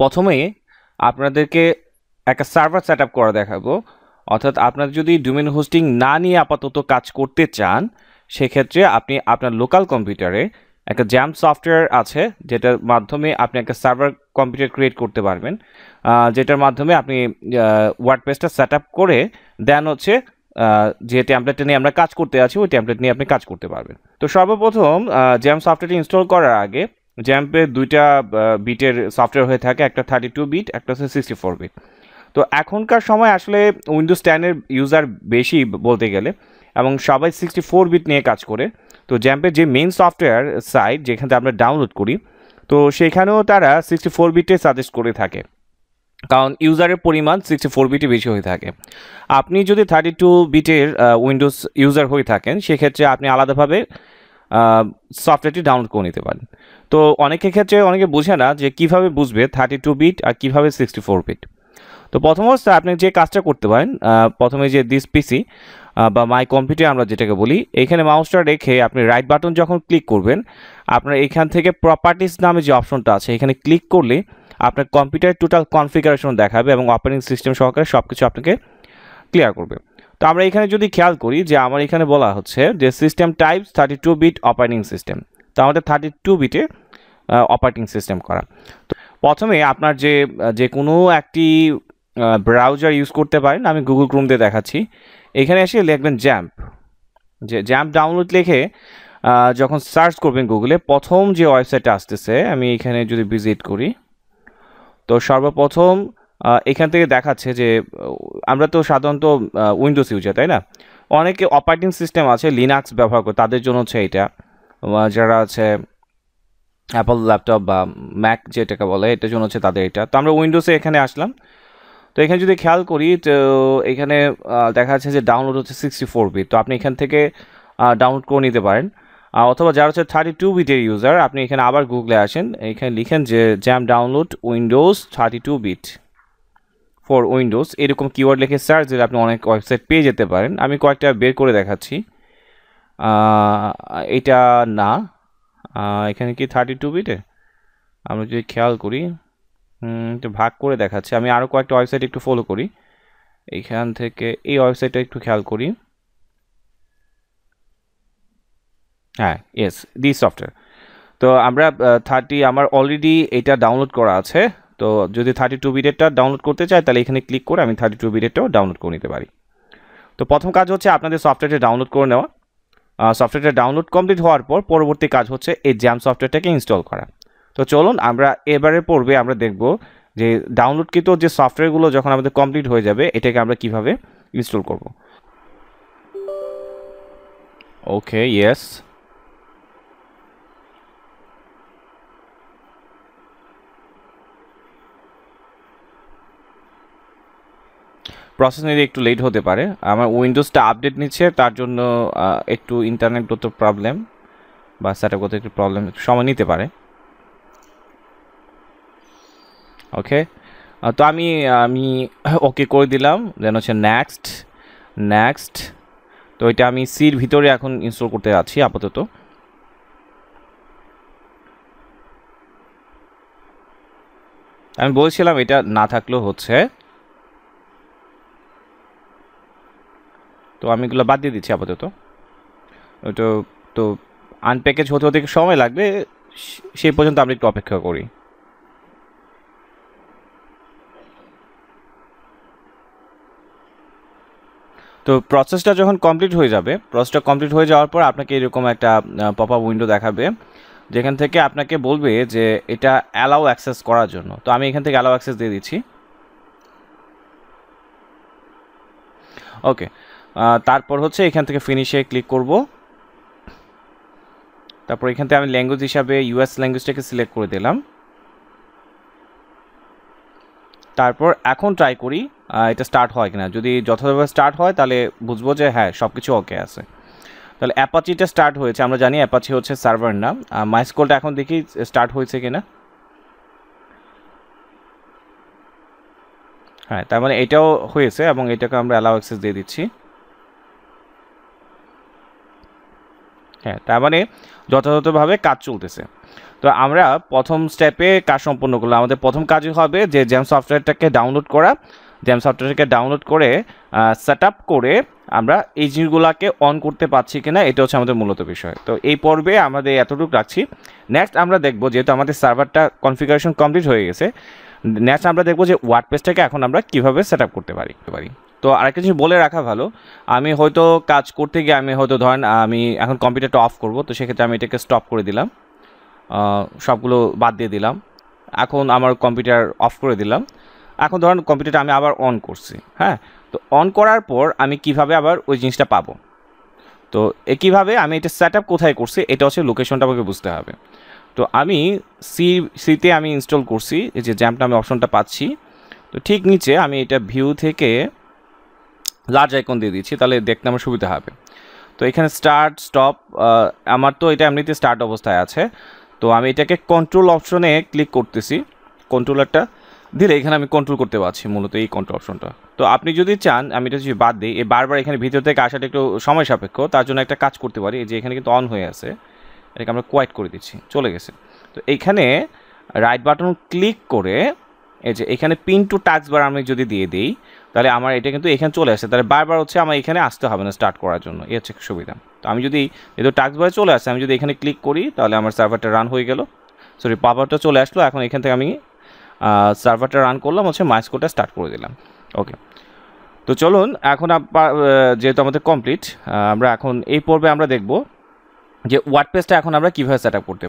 প্রথমে আপনাদেরকে একটা সার্ভার সেট আপ করা দেখাবো অর্থাৎ আপনার যদি ডোমেন হোস্টিং না নিয়ে আপাতত কাজ করতে চান সেক্ষেত্রে আপনি আপনার লোকাল কম্পিউটারে একটা জ্যাম সফটওয়্যার আছে যেটার মাধ্যমে আপনি একটা সার্ভার কম্পিউটার ক্রিয়েট করতে পারবেন যেটার মাধ্যমে আপনি ওয়ার্ড পেজটা সেট আপ করে দেন হচ্ছে যে ট্যাম্পলেটটা নিয়ে আমরা কাজ করতে আছি ওই ট্যাম্পলেট নিয়ে আপনি কাজ করতে পারবেন তো সর্বপ্রথম জ্যাম সফটওয়্যারটি ইনস্টল করার আগে জ্যাম্পে দুইটা বিটের সফটওয়্যার হয়ে থাকে একটা থার্টি টু বিট একটা হচ্ছে সিক্সটি ফোর বিট তো এখনকার সময় আসলে উইন্ডোজ টেনের ইউজার বেশি বলতে গেলে এবং সবাই সিক্সটি ফোর বিট নিয়ে কাজ করে তো জ্যাম্পের যে মেন সফটওয়্যার সাইট যেখানে আমরা ডাউনলোড করি তো সেখানেও তারা সিক্সটি ফোর বিটে সাজেস্ট করে থাকে কারণ ইউজারের পরিমাণ সিক্সটি ফোর বিটে বেশি হয়ে থাকে আপনি যদি থার্টি টু বিটের উইন্ডোজ ইউজার হয়ে থাকেন সেক্ষেত্রে আপনি আলাদাভাবে সফটওয়্যারটি ডাউনলোড করে নিতে পারেন তো অনেকের ক্ষেত্রে অনেকে বোঝে না যে কীভাবে বুঝবে থার্টি টু বিট আর কীভাবে সিক্সটি ফোর বিট তো প্রথম অবস্থা আপনি যে কাজটা করতে পারেন প্রথমে যে দিস পিসি বা মাই কম্পিউটার আমরা যেটাকে বলি এখানে মাউসটা রেখে আপনি রাইট বাটন যখন ক্লিক করবেন আপনার এখান থেকে প্রপার্টিস নামে যে অপশনটা আছে এখানে ক্লিক করলে আপনার কম্পিউটারের টোটাল কনফিগারেশন দেখাবে এবং অপারেটিং সিস্টেম সহকারে সব কিছু আপনাকে ক্লিয়ার করবে তো আমরা এখানে যদি খেয়াল করি যে আমার এখানে বলা হচ্ছে যে system types thirty two bit operating system তো আমাদের থার্টি টু বিটে অপারেটিং সিস্টেম করা তো প্রথমে আপনার যে যে কোনো একটি ব্রাউজার ইউজ করতে পারেন আমি গুগল ক্রোম দিয়ে দেখাচ্ছি এখানে এসে লিখবেন জ্যাম্প যে জ্যাম্প ডাউনলোড লিখে যখন সার্চ করবেন গুগলে প্রথম যে ওয়েবসাইটটা আসতেছে আমি এখানে যদি ভিজিট করি তো সর্বপ্রথম এখান থেকে দেখাচ্ছে যে আমরা তো সাধারণত উইন্ডোজ ইউজার তাই না অনেকে অপারেটিং সিস্টেম আছে লিনাক্স ব্যবহার করে তাদের জন্য হচ্ছে এটা যারা আছে অ্যাপল ল্যাপটপ বা ম্যাক যেটাকে বলে এটার জন্য হচ্ছে তাদের এটা তো আমরা উইন্ডোজে এখানে আসলাম তো এখানে যদি খেয়াল করি তো এখানে দেখা যাচ্ছে যে ডাউনলোড হচ্ছে সিক্সটি ফোর বিট তো আপনি এখান থেকে ডাউনলোড করে নিতে পারেন অথবা যারা হচ্ছে থার্টি টু বিটের ইউজার আপনি এখানে আবার গুগলে আসেন এখানে লিখেন যে জ্যাম download Windows thirty two bit for Windows এরকম কিওয়ার্ড লিখে সার্চ দিলে আপনি অনেক ওয়েবসাইট পেয়ে যেতে পারেন আমি কয়েকটা বের করে দেখাচ্ছি এটা না এখানে কি থার্টি টু বিটে আমরা যদি খেয়াল করি একটু ভাগ করে দেখাচ্ছি আমি আরও কয়েকটা ওয়েবসাইট একটু ফলো করি এখান থেকে এই ওয়েবসাইটটা একটু খেয়াল করি হ্যাঁ ইয়েস দি সফটওয়্যার তো আমরা থার্টি আমার অলরেডি এটা ডাউনলোড করা আছে তো যদি থার্টি টু বিডেটটা ডাউনলোড করতে চাই তাহলে এখানে ক্লিক করে আমি থার্টি টু বিডেটটাও ডাউনলোড করে নিতে পারি তো প্রথম কাজ হচ্ছে আপনাদের সফটওয়্যারটা ডাউনলোড করে নেওয়া সফটওয়্যারটা ডাউনলোড কমপ্লিট হওয়ার পর পরবর্তী কাজ হচ্ছে এই জ্যাম সফটওয়্যারটাকে ইনস্টল করা তো চলুন আমরা এবারে পড়বে আমরা দেখব যে ডাউনলোডকৃত যে সফটওয়্যারগুলো যখন আমাদের কমপ্লিট হয়ে যাবে এটাকে আমরা কিভাবে ইনস্টল করব ওকে ইয়েস প্রসেস নিতে একটু লেট হতে পারে আমার উইন্ডোজটা আপডেট নিচ্ছে তার জন্য একটু ইন্টারনেটগত প্রবলেম বা সেটাগত একটু প্রবলেম সময় নিতে পারে ওকে তো আমি আমি ওকে করে দিলাম দেন হচ্ছে নেক্সট নেক্সট তো এটা আমি সির ভিতরে এখন ইনস্টল করতে যাচ্ছি আপাতত আমি বলছিলাম এটা না থাকলেও হচ্ছে তো আমি এগুলো বাদ দিয়ে দিচ্ছি আপাতত ওটা তো আনপ্যাকেজ হতে হতে সময় লাগবে সেই পর্যন্ত আমরা একটু অপেক্ষা করি তো প্রসেসটা যখন কমপ্লিট হয়ে যাবে প্রসেসটা কমপ্লিট হয়ে যাওয়ার পর আপনাকে এরকম একটা পপ আপ উইন্ডো দেখাবে যেখান থেকে আপনাকে বলবে যে এটা অ্যালাউ অ্যাক্সেস করার জন্য তো আমি এখান থেকে অ্যালাউ অ্যাক্সেস দিয়ে দিচ্ছি ওকে তারপর হচ্ছে এখান থেকে ফিনিশে ক্লিক করব তারপর এখান থেকে আমি ল্যাঙ্গুয়েজ হিসাবে ইউএস ল্যাঙ্গুয়েজটাকে সিলেক্ট করে দিলাম তারপর এখন ট্রাই করি এটা স্টার্ট হয় কিনা যদি যথাযথভাবে স্টার্ট হয় তাহলে বুঝবো যে হ্যাঁ সব কিছু ওকে আছে তাহলে অ্যাপাচিটা স্টার্ট হয়েছে আমরা জানি অ্যাপাচি হচ্ছে সার্ভার নাম মাইস্কোলটা এখন দেখি স্টার্ট হয়েছে কিনা হ্যাঁ তার মানে এটাও হয়েছে এবং এটাকে আমরা অ্যালাও অ্যাক্সেস দিয়ে দিচ্ছি হ্যাঁ তার মানে যথাযথভাবে কাজ চলতেছে তো আমরা প্রথম স্টেপে কাজ সম্পন্ন করলাম আমাদের প্রথম কাজ হবে যে জ্যাম সফটওয়্যারটাকে ডাউনলোড করা জ্যাম সফটওয়্যারটাকে ডাউনলোড করে সেট করে আমরা এই জিনিসগুলোকে অন করতে পারছি কিনা এটা হচ্ছে আমাদের মূলত বিষয় তো এই পর্বে আমাদের এতটুকু রাখছি নেক্সট আমরা দেখব যেহেতু আমাদের সার্ভারটা কনফিগারেশন কমপ্লিট হয়ে গেছে নেক্সট আমরা দেখব যে ওয়ার্ডপ্রেসটাকে এখন আমরা কীভাবে সেট করতে পারি পারি তো আরেকটা জিনিস বলে রাখা ভালো আমি হয়তো কাজ করতে গিয়ে আমি হয়তো ধরেন আমি এখন কম্পিউটারটা অফ করব তো সেক্ষেত্রে আমি এটাকে স্টপ করে দিলাম সবগুলো বাদ দিয়ে দিলাম এখন আমার কম্পিউটার অফ করে দিলাম এখন ধরেন কম্পিউটারটা আমি আবার অন করছি হ্যাঁ তো অন করার পর আমি কিভাবে আবার ওই জিনিসটা পাবো তো এ কীভাবে আমি এটা সেট আপ কোথায় করছি এটা হচ্ছে লোকেশনটা আমাকে বুঝতে হবে তো আমি সি সিতে আমি ইনস্টল করছি এই যে জ্যাম্প নামে অপশনটা পাচ্ছি তো ঠিক নিচে আমি এটা ভিউ থেকে লার্জ আইকন দিয়ে দিচ্ছি তাহলে দেখতে আমার সুবিধা হবে তো এখানে স্টার্ট স্টপ আমার তো এটা এমনিতে স্টার্ট অবস্থায় আছে তো আমি এটাকে কন্ট্রোল অপশনে ক্লিক করতেছি কন্ট্রোলারটা দিলে এখানে আমি কন্ট্রোল করতে পারছি মূলত এই কন্ট্রোল অপশনটা তো আপনি যদি চান আমি এটা যদি বাদ দিই এই বারবার এখানে ভিতর থেকে আসাটা একটু সময় সাপেক্ষ তার জন্য একটা কাজ করতে পারি যে এখানে কিন্তু অন হয়ে আছে এটাকে আমরা কোয়াইট করে দিচ্ছি চলে গেছে তো এইখানে রাইট বাটন ক্লিক করে এই যে এখানে পিন টু টাক্স বার আমি যদি দিয়ে দিই তাহলে আমার এটা কিন্তু এখানে চলে আসে তাহলে বারবার হচ্ছে আমার এখানে আসতে হবে না স্টার্ট করার জন্য এই হচ্ছে সুবিধা তো আমি যদি যেহেতু টাক্স বারে চলে আসে আমি যদি এখানে ক্লিক করি তাহলে আমার সার্ভারটা রান হয়ে গেল সরি পাওয়ারটা চলে আসলো এখন এখান থেকে আমি সার্ভারটা রান করলাম হচ্ছে মাইস্কোটা স্টার্ট করে দিলাম ওকে তো চলুন এখন যেহেতু আমাদের কমপ্লিট আমরা এখন এই পর্বে আমরা দেখব যে পেজটা এখন আমরা কীভাবে সেট করতে